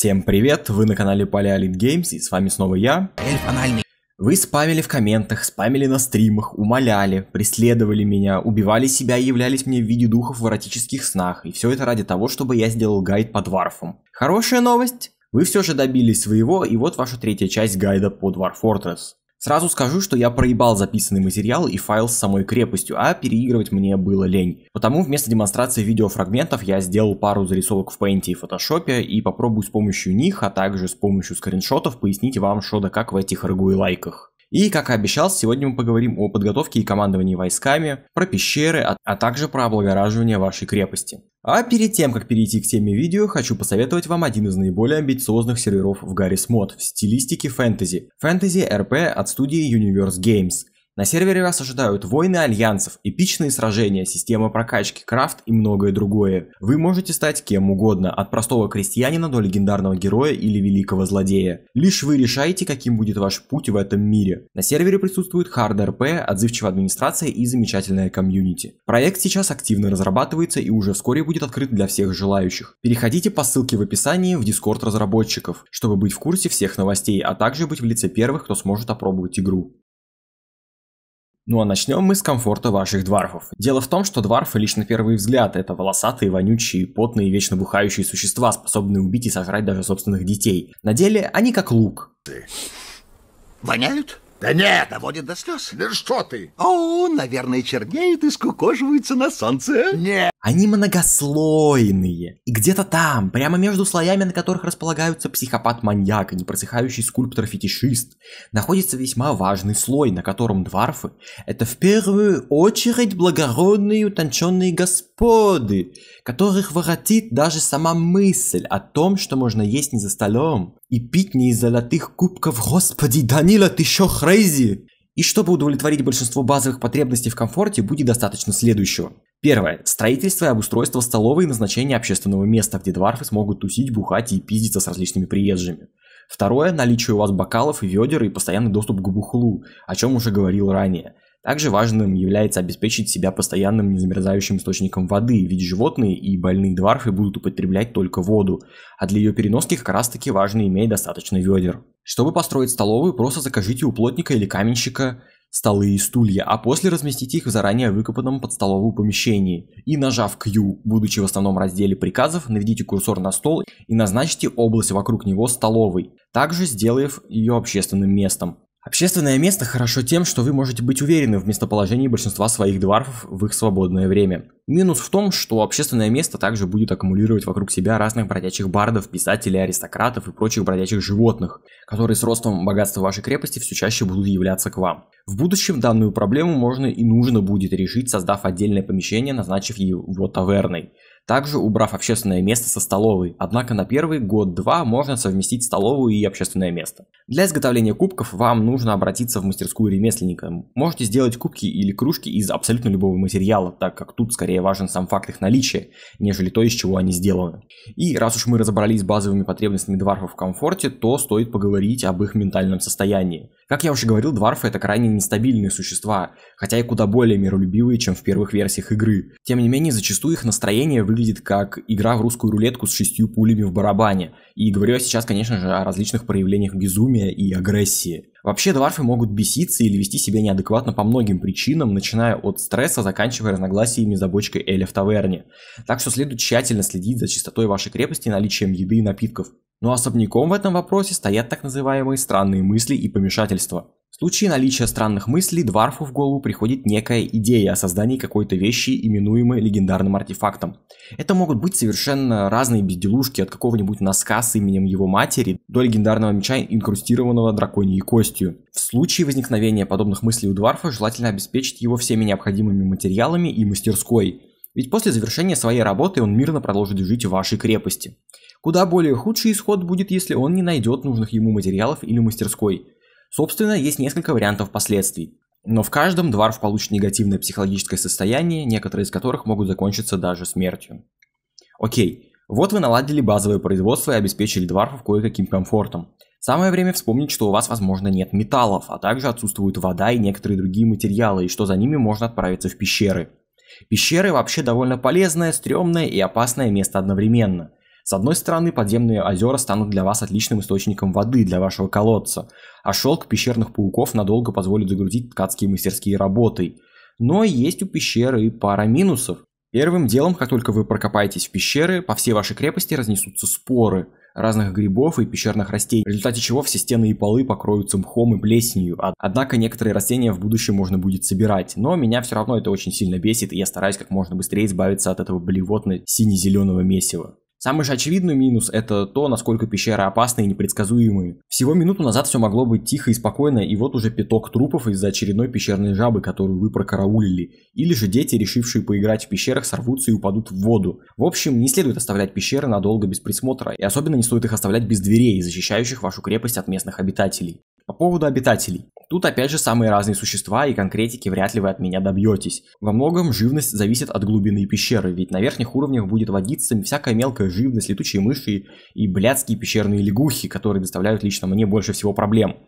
Всем привет, вы на канале Paleolith Games и с вами снова я, Эльф Анальный. Вы спамили в комментах, спамили на стримах, умоляли, преследовали меня, убивали себя и являлись мне в виде духов в эротических снах, и все это ради того, чтобы я сделал гайд под Варфом. Хорошая новость? Вы все же добились своего, и вот ваша третья часть гайда под War Fortress. Сразу скажу, что я проебал записанный материал и файл с самой крепостью, а переигрывать мне было лень. Потому вместо демонстрации видеофрагментов я сделал пару зарисовок в Paint и Photoshop и попробую с помощью них, а также с помощью скриншотов пояснить вам, что да как в этих рагуэлайках. И, как и обещал, сегодня мы поговорим о подготовке и командовании войсками, про пещеры, а, а также про облагораживание вашей крепости. А перед тем, как перейти к теме видео, хочу посоветовать вам один из наиболее амбициозных серверов в гаррис мод в стилистике фэнтези. Фэнтези РП от студии Universe Games. На сервере вас ожидают войны альянсов, эпичные сражения, система прокачки, крафт и многое другое. Вы можете стать кем угодно, от простого крестьянина до легендарного героя или великого злодея. Лишь вы решаете, каким будет ваш путь в этом мире. На сервере присутствует хард РП, отзывчивая администрация и замечательная комьюнити. Проект сейчас активно разрабатывается и уже вскоре будет открыт для всех желающих. Переходите по ссылке в описании в Discord разработчиков, чтобы быть в курсе всех новостей, а также быть в лице первых, кто сможет опробовать игру. Ну а начнем мы с комфорта ваших дварфов. Дело в том, что дварфы лишь на первый взгляд это волосатые, вонючие, потные, вечно бухающие существа, способные убить и сожрать даже собственных детей. На деле они как лук. Воняют? Да нет! Доводит а до слез. Да что ты? А О, наверное, чернеют и скукоживаются на солнце. Нет. Они многослойные. И где-то там, прямо между слоями, на которых располагаются психопат-маньяк и непросыхающий скульптор-фетишист, находится весьма важный слой, на котором дварфы — это в первую очередь благородные утонченные господи господы, которых воротит даже сама мысль о том, что можно есть не за столом и пить не из золотых кубков. Господи, Данила, ты еще хрейзи! И чтобы удовлетворить большинство базовых потребностей в комфорте, будет достаточно следующего. Первое. Строительство и обустройство столовой и назначение общественного места, где дварфы смогут тусить, бухать и пиздиться с различными приезжими. Второе. Наличие у вас бокалов и ведер и постоянный доступ к бухлу, о чем уже говорил ранее. Также важным является обеспечить себя постоянным незамерзающим источником воды, ведь животные и больные дворфы будут употреблять только воду, а для ее переноски как раз таки важно иметь достаточно ведер. Чтобы построить столовую, просто закажите у плотника или каменщика столы и стулья, а после разместите их в заранее выкопанном под столовую помещении. И нажав Q, будучи в основном разделе приказов, наведите курсор на стол и назначите область вокруг него столовой, также сделав ее общественным местом. Общественное место хорошо тем, что вы можете быть уверены в местоположении большинства своих дворфов в их свободное время. Минус в том, что общественное место также будет аккумулировать вокруг себя разных бродячих бардов, писателей, аристократов и прочих бродячих животных, которые с ростом богатства вашей крепости все чаще будут являться к вам. В будущем данную проблему можно и нужно будет решить, создав отдельное помещение, назначив его таверной также убрав общественное место со столовой, однако на первый год-два можно совместить столовую и общественное место. Для изготовления кубков вам нужно обратиться в мастерскую ремесленника. Можете сделать кубки или кружки из абсолютно любого материала, так как тут скорее важен сам факт их наличия, нежели то, из чего они сделаны. И раз уж мы разобрались с базовыми потребностями дварфов в комфорте, то стоит поговорить об их ментальном состоянии. Как я уже говорил, дварфы это крайне нестабильные существа, хотя и куда более миролюбивые, чем в первых версиях игры. Тем не менее, зачастую их настроение выглядит как игра в русскую рулетку с шестью пулями в барабане. И говорю я сейчас, конечно же, о различных проявлениях безумия и агрессии. Вообще, дварфы могут беситься или вести себя неадекватно по многим причинам, начиная от стресса, заканчивая разногласиями за бочкой Эля в таверне. Так что следует тщательно следить за чистотой вашей крепости и наличием еды и напитков. Но особняком в этом вопросе стоят так называемые странные мысли и помешательства. В случае наличия странных мыслей Дварфу в голову приходит некая идея о создании какой-то вещи, именуемой легендарным артефактом. Это могут быть совершенно разные безделушки, от какого-нибудь носка с именем его матери до легендарного меча, инкрустированного драконьей костью. В случае возникновения подобных мыслей у Дварфа желательно обеспечить его всеми необходимыми материалами и мастерской – ведь после завершения своей работы он мирно продолжит жить в вашей крепости. Куда более худший исход будет, если он не найдет нужных ему материалов или мастерской. Собственно, есть несколько вариантов последствий. Но в каждом Дварф получит негативное психологическое состояние, некоторые из которых могут закончиться даже смертью. Окей, вот вы наладили базовое производство и обеспечили Дварфов кое-каким комфортом. Самое время вспомнить, что у вас, возможно, нет металлов, а также отсутствует вода и некоторые другие материалы, и что за ними можно отправиться в пещеры. Пещеры вообще довольно полезное, стрёмное и опасное место одновременно. С одной стороны, подземные озера станут для вас отличным источником воды для вашего колодца, а шелк пещерных пауков надолго позволит загрузить ткацкие мастерские работы. Но есть у пещеры и пара минусов. Первым делом, как только вы прокопаетесь в пещеры, по всей вашей крепости разнесутся споры – разных грибов и пещерных растений, в результате чего все стены и полы покроются мхом и плесенью. Однако некоторые растения в будущем можно будет собирать, но меня все равно это очень сильно бесит, и я стараюсь как можно быстрее избавиться от этого блевотно сине-зеленого месива. Самый же очевидный минус – это то, насколько пещеры опасны и непредсказуемые. Всего минуту назад все могло быть тихо и спокойно, и вот уже пяток трупов из-за очередной пещерной жабы, которую вы прокараулили. Или же дети, решившие поиграть в пещерах, сорвутся и упадут в воду. В общем, не следует оставлять пещеры надолго без присмотра, и особенно не стоит их оставлять без дверей, защищающих вашу крепость от местных обитателей. По поводу обитателей. Тут опять же самые разные существа и конкретики вряд ли вы от меня добьетесь. Во многом живность зависит от глубины пещеры, ведь на верхних уровнях будет водиться всякая мелкая живность, летучие мыши и блядские пещерные лягухи, которые доставляют лично мне больше всего проблем.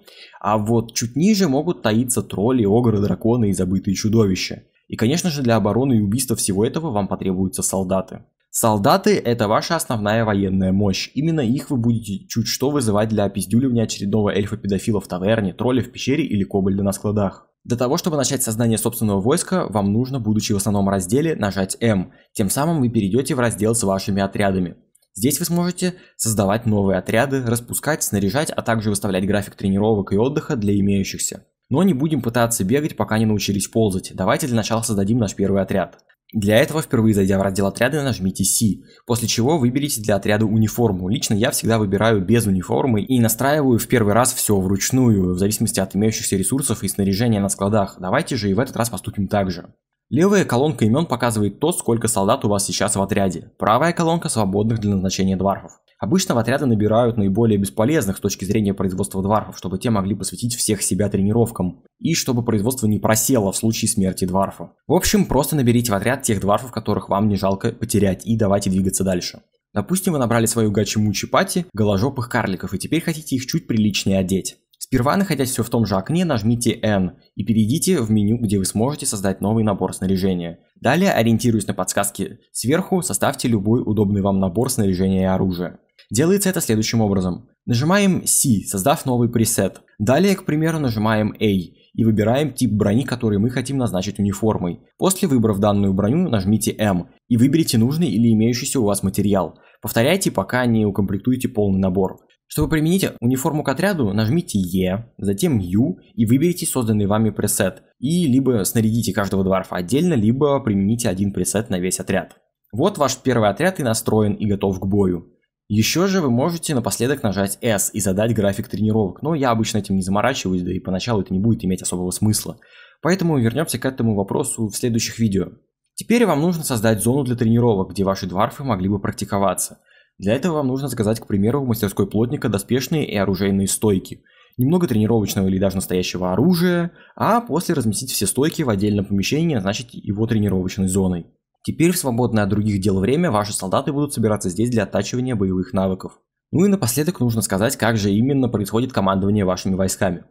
А вот чуть ниже могут таиться тролли, огры, драконы и забытые чудовища. И, конечно же, для обороны и убийства всего этого вам потребуются солдаты. Солдаты – это ваша основная военная мощь. Именно их вы будете чуть что вызывать для опиздюливания очередного эльфа-педофила в таверне, тролля в пещере или кобальда на складах. Для того, чтобы начать создание собственного войска, вам нужно, будучи в основном разделе, нажать М. Тем самым вы перейдете в раздел с вашими отрядами. Здесь вы сможете создавать новые отряды, распускать, снаряжать, а также выставлять график тренировок и отдыха для имеющихся. Но не будем пытаться бегать, пока не научились ползать. Давайте для начала создадим наш первый отряд. Для этого, впервые зайдя в раздел отряда, нажмите C, после чего выберите для отряда униформу. Лично я всегда выбираю без униформы и настраиваю в первый раз все вручную, в зависимости от имеющихся ресурсов и снаряжения на складах. Давайте же и в этот раз поступим так же. Левая колонка имен показывает то, сколько солдат у вас сейчас в отряде. Правая колонка свободных для назначения дворфов. Обычно в отряды набирают наиболее бесполезных с точки зрения производства дварфов, чтобы те могли посвятить всех себя тренировкам, и чтобы производство не просело в случае смерти дварфа. В общем, просто наберите в отряд тех дварфов, которых вам не жалко потерять, и давайте двигаться дальше. Допустим, вы набрали свою гачи-мучи пати, голожопых карликов, и теперь хотите их чуть приличнее одеть. Сперва, находясь все в том же окне, нажмите N и перейдите в меню, где вы сможете создать новый набор снаряжения. Далее, ориентируясь на подсказки сверху, составьте любой удобный вам набор снаряжения и оружия. Делается это следующим образом. Нажимаем C, создав новый пресет. Далее, к примеру, нажимаем A и выбираем тип брони, который мы хотим назначить униформой. После, выбрав данную броню, нажмите M и выберите нужный или имеющийся у вас материал. Повторяйте, пока не укомплектуете полный набор. Чтобы применить униформу к отряду, нажмите E, затем U и выберите созданный вами пресет. И либо снарядите каждого дворфа отдельно, либо примените один пресет на весь отряд. Вот ваш первый отряд и настроен и готов к бою. Еще же вы можете напоследок нажать S и задать график тренировок, но я обычно этим не заморачиваюсь, да и поначалу это не будет иметь особого смысла. Поэтому вернемся к этому вопросу в следующих видео. Теперь вам нужно создать зону для тренировок, где ваши дварфы могли бы практиковаться. Для этого вам нужно заказать, к примеру, в мастерской плотника доспешные и оружейные стойки, немного тренировочного или даже настоящего оружия, а после разместить все стойки в отдельном помещении и назначить его тренировочной зоной. Теперь в свободное от других дел время ваши солдаты будут собираться здесь для оттачивания боевых навыков. Ну и напоследок нужно сказать, как же именно происходит командование вашими войсками.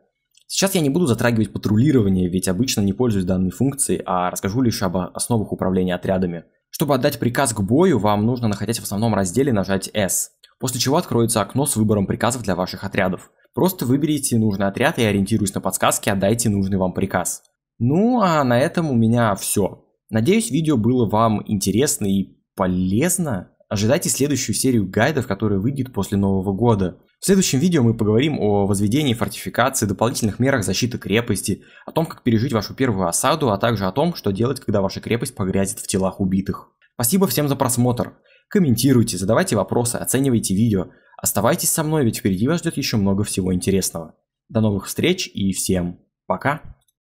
Сейчас я не буду затрагивать патрулирование, ведь обычно не пользуюсь данной функцией, а расскажу лишь об основах управления отрядами. Чтобы отдать приказ к бою, вам нужно, находясь в основном разделе, нажать S, после чего откроется окно с выбором приказов для ваших отрядов. Просто выберите нужный отряд и, ориентируясь на подсказки, отдайте нужный вам приказ. Ну а на этом у меня все. Надеюсь, видео было вам интересно и полезно. Ожидайте следующую серию гайдов, которая выйдет после Нового года. В следующем видео мы поговорим о возведении фортификации, дополнительных мерах защиты крепости, о том, как пережить вашу первую осаду, а также о том, что делать, когда ваша крепость погрязет в телах убитых. Спасибо всем за просмотр. Комментируйте, задавайте вопросы, оценивайте видео. Оставайтесь со мной, ведь впереди вас ждет еще много всего интересного. До новых встреч и всем пока!